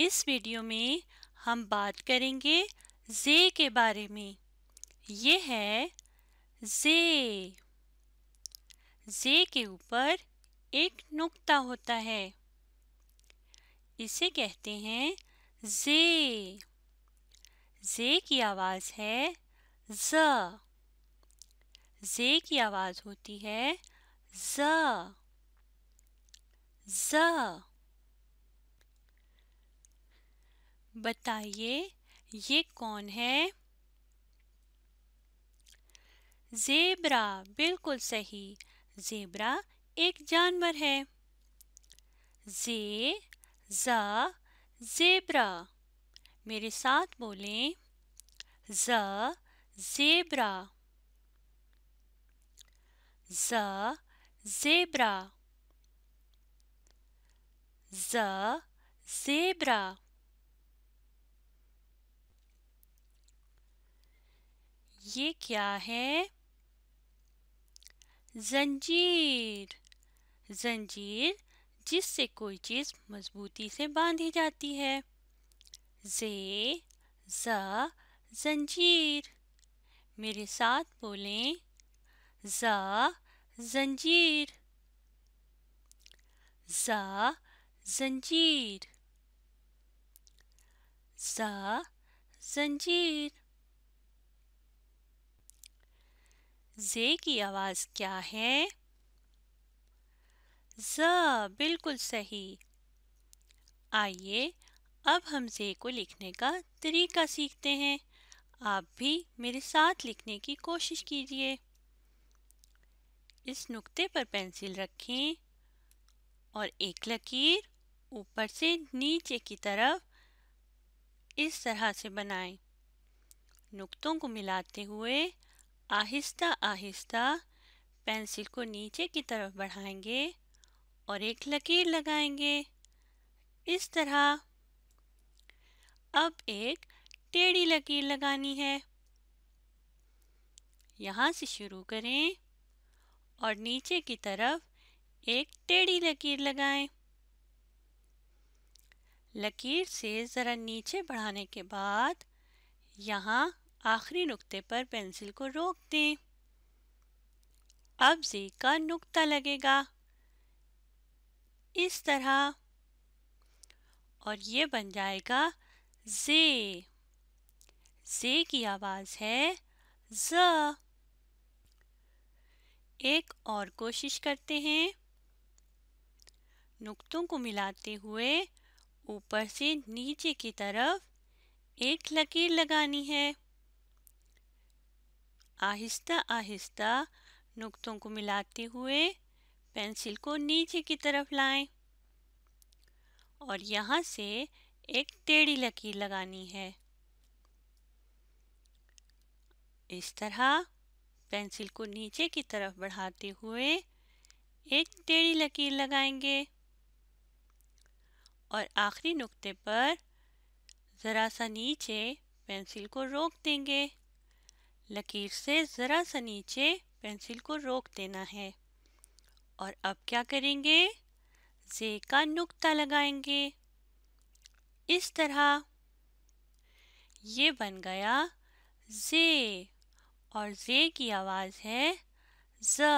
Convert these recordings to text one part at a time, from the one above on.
इस वीडियो में हम बात करेंगे जे के बारे में ये है जे जे के ऊपर एक नुक्ता होता है इसे कहते हैं जे जे की आवाज़ है ज जे की आवाज़ होती है ज ज बताइए ये कौन है जेब्रा बिल्कुल सही जेब्रा एक जानवर है जे जा जेब्रा मेरे साथ बोलें ज जेब्रा ज जेब्रा ज जेब्रा ये क्या है जंजीर जंजीर जिससे कोई चीज़ मजबूती से बांधी जाती है जे ज जंजीर मेरे साथ बोलें ज जंजीर ज जंजीर ज जंजीर जे की आवाज़ क्या है ज बिल्कुल सही आइए अब हम जे को लिखने का तरीका सीखते हैं आप भी मेरे साथ लिखने की कोशिश कीजिए इस नुक्ते पर पेंसिल रखें और एक लकीर ऊपर से नीचे की तरफ इस तरह से बनाएं। नुक्तों को मिलाते हुए आहिस्ता आहिस्ता पेंसिल को नीचे की तरफ बढ़ाएंगे और एक लकीर लगाएंगे इस तरह अब एक टेढ़ी लकीर लगानी है यहाँ से शुरू करें और नीचे की तरफ एक टेढ़ी लकीर लगाएं। लकीर से ज़रा नीचे बढ़ाने के बाद यहाँ आखिरी नुक्ते पर पेंसिल को रोक दें अब जी का नुक्ता लगेगा इस तरह और ये बन जाएगा जे जे की आवाज़ है ज एक और कोशिश करते हैं नुक्तों को मिलाते हुए ऊपर से नीचे की तरफ एक लकीर लगानी है आहिस्ता आहिस्ता नुक्तों को मिलाते हुए पेंसिल को नीचे की तरफ लाएं और यहाँ से एक टेढ़ी लकीर लगानी है इस तरह पेंसिल को नीचे की तरफ बढ़ाते हुए एक टेढ़ी लकीर लगाएंगे और आखिरी नुक्ते पर ज़रा सा नीचे पेंसिल को रोक देंगे लकीर से ज़रा सा नीचे पेंसिल को रोक देना है और अब क्या करेंगे जे का नुक्ता लगाएंगे इस तरह ये बन गया जे और जे की आवाज़ है ज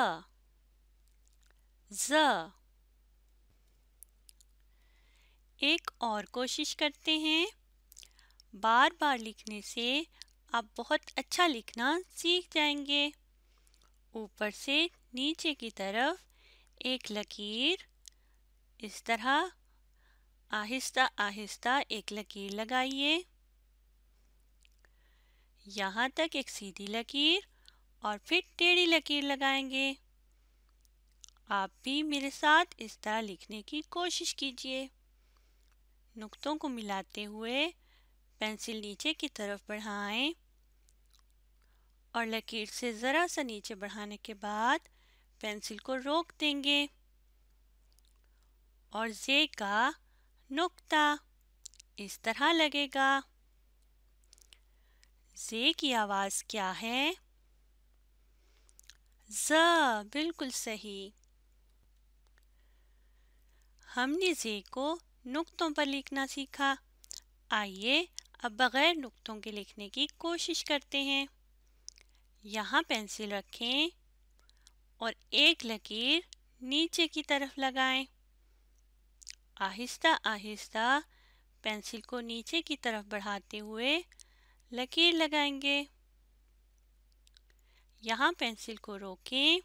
ज एक और कोशिश करते हैं बार बार लिखने से आप बहुत अच्छा लिखना सीख जाएंगे ऊपर से नीचे की तरफ एक लकीर इस तरह आहिस्ता आहिस्ता एक लकीर लगाइए यहाँ तक एक सीधी लकीर और फिर टेढ़ी लकीर लगाएंगे आप भी मेरे साथ इस तरह लिखने की कोशिश कीजिए नुक्तों को मिलाते हुए पेंसिल नीचे की तरफ बढ़ाएं और लकीर से ज़रा सा नीचे बढ़ाने के बाद पेंसिल को रोक देंगे और जे का नुक्ता इस तरह लगेगा जे की आवाज़ क्या है ज बिल्कुल सही हमने जे को नुक्तों पर लिखना सीखा आइए अब बग़ैर नुक्तों के लिखने की कोशिश करते हैं यहाँ पेंसिल रखें और एक लकीर नीचे की तरफ लगाएं। आहिस्ता आहिस्ता पेंसिल को नीचे की तरफ बढ़ाते हुए लकीर लगाएंगे यहाँ पेंसिल को रोकें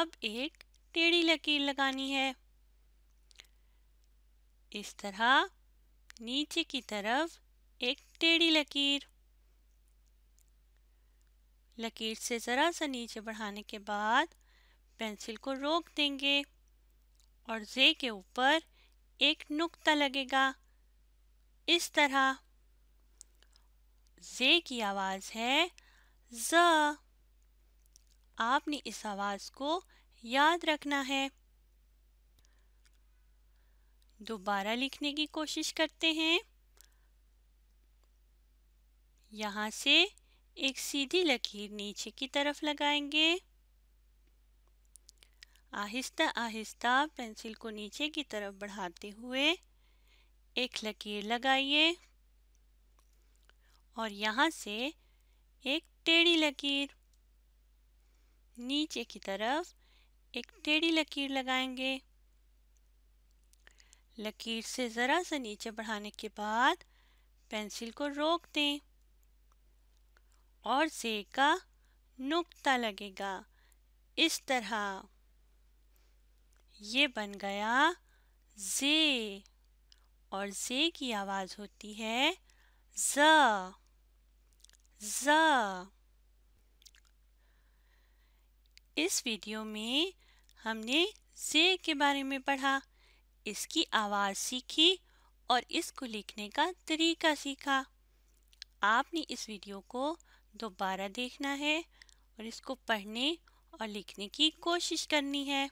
अब एक टेढ़ी लकीर लगानी है इस तरह नीचे की तरफ एक टेढ़ी लकीर लकीर से ज़रा सा नीचे बढ़ाने के बाद पेंसिल को रोक देंगे और जे के ऊपर एक नुक्ता लगेगा इस तरह जे की आवाज़ है ज आपने इस आवाज़ को याद रखना है दोबारा लिखने की कोशिश करते हैं यहाँ से एक सीधी लकीर नीचे की तरफ लगाएंगे आहिस्ता आहिस्ता पेंसिल को नीचे की तरफ बढ़ाते हुए एक लकीर लगाइए और यहाँ से एक टेढ़ी लकीर नीचे की तरफ एक टेढ़ी लकीर लगाएंगे लकीर से ज़रा सा नीचे बढ़ाने के बाद पेंसिल को रोक दें और से का नुक्ता लगेगा इस तरह ये बन गया जे और जे की आवाज़ होती है ज ज इस वीडियो में हमने जे के बारे में पढ़ा इसकी आवाज़ सीखी और इसको लिखने का तरीका सीखा आपने इस वीडियो को दोबारा देखना है और इसको पढ़ने और लिखने की कोशिश करनी है